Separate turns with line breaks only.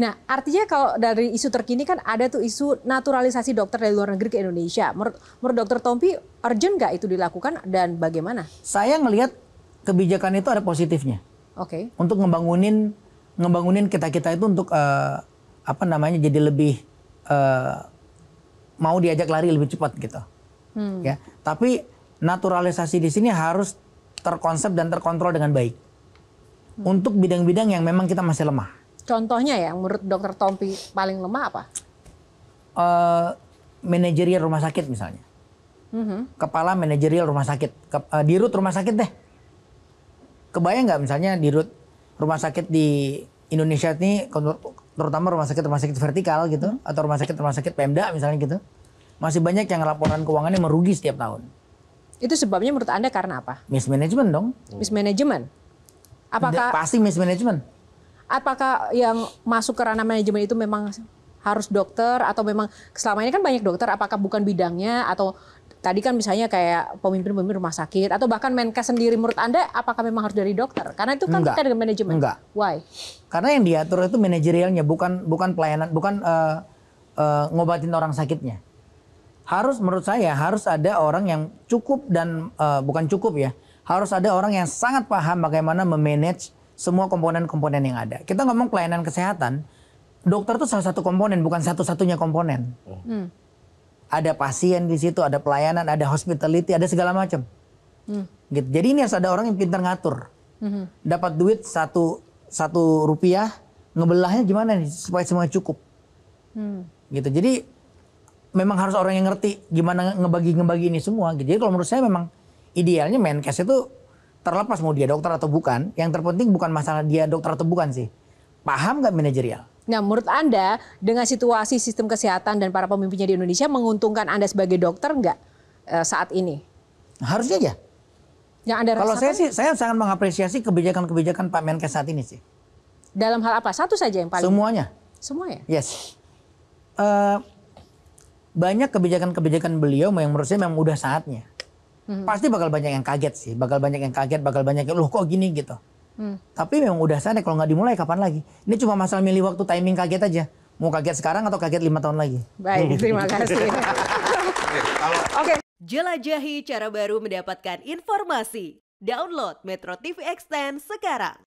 Nah, artinya kalau dari isu terkini kan ada tuh isu naturalisasi dokter dari luar negeri ke Indonesia.
Menurut, menurut dokter Tompi, urgent nggak itu dilakukan dan bagaimana? Saya ngelihat kebijakan itu ada positifnya. Oke. Okay. Untuk ngebangunin ngebangunin kita kita itu untuk uh, apa namanya jadi lebih uh, mau diajak lari lebih cepat gitu. Hmm. Ya, tapi naturalisasi di sini harus terkonsep dan terkontrol dengan baik. Hmm. Untuk bidang-bidang yang memang kita masih lemah
Contohnya ya, menurut dokter Tompi paling lemah apa?
Uh, manajerial rumah sakit misalnya. Mm-hmm. Kepala manajerial rumah sakit, Ke, uh, eh, dirut rumah sakit deh. Kebayang nggak misalnya dirut rumah sakit di Indonesia ini terutama rumah sakit rumah sakit vertikal gitu mm-hmm. atau rumah sakit rumah sakit Pemda misalnya gitu masih banyak yang laporan keuangannya merugi setiap tahun. Itu sebabnya menurut Anda karena apa? Mismanagement dong.
Mismanagement.
Apakah pasti mismanagement?
apakah yang masuk ke ranah manajemen itu memang harus dokter atau memang selama ini kan banyak dokter apakah bukan bidangnya atau tadi kan misalnya kayak pemimpin-pemimpin rumah sakit atau bahkan Menkes sendiri menurut Anda apakah memang harus dari dokter? Karena itu kan terkait kita dengan manajemen. Enggak. Why?
Karena yang diatur itu manajerialnya bukan bukan pelayanan bukan uh, uh, ngobatin orang sakitnya. Harus menurut saya harus ada orang yang cukup dan uh, bukan cukup ya. Harus ada orang yang sangat paham bagaimana memanage semua komponen-komponen yang ada. Kita ngomong pelayanan kesehatan, dokter itu salah satu komponen, bukan satu-satunya komponen. Oh. Hmm. Ada pasien di situ, ada pelayanan, ada hospitality, ada segala macam. Hmm. Gitu. Jadi ini harus ada orang yang pintar ngatur. Hmm. Dapat duit satu satu rupiah, ngebelahnya gimana nih supaya semuanya cukup. Hmm. Gitu. Jadi memang harus orang yang ngerti gimana ngebagi ngebagi ini semua. Gitu. Jadi kalau menurut saya memang idealnya Menkes itu terlepas mau dia dokter atau bukan, yang terpenting bukan masalah dia dokter atau bukan sih. Paham nggak manajerial?
Nah, menurut Anda dengan situasi sistem kesehatan dan para pemimpinnya di Indonesia menguntungkan Anda sebagai dokter nggak e, saat ini? Harusnya ya. Yang Anda Kalau saya sih, saya
sangat mengapresiasi kebijakan-kebijakan Pak Menkes saat ini sih.
Dalam hal apa? Satu saja yang paling? Semuanya. Semuanya?
Yes. Uh, banyak kebijakan-kebijakan beliau yang menurut saya memang udah saatnya Hmm. Pasti bakal banyak yang kaget sih, bakal banyak yang kaget, bakal banyak yang loh kok gini gitu. Hmm. Tapi memang udah sana kalau nggak dimulai kapan lagi. Ini cuma masalah milih waktu timing kaget aja. Mau kaget sekarang atau kaget lima tahun lagi? Baik, terima kasih. Oke.
Okay. Jelajahi cara baru mendapatkan informasi. Download Metro
TV Extend sekarang.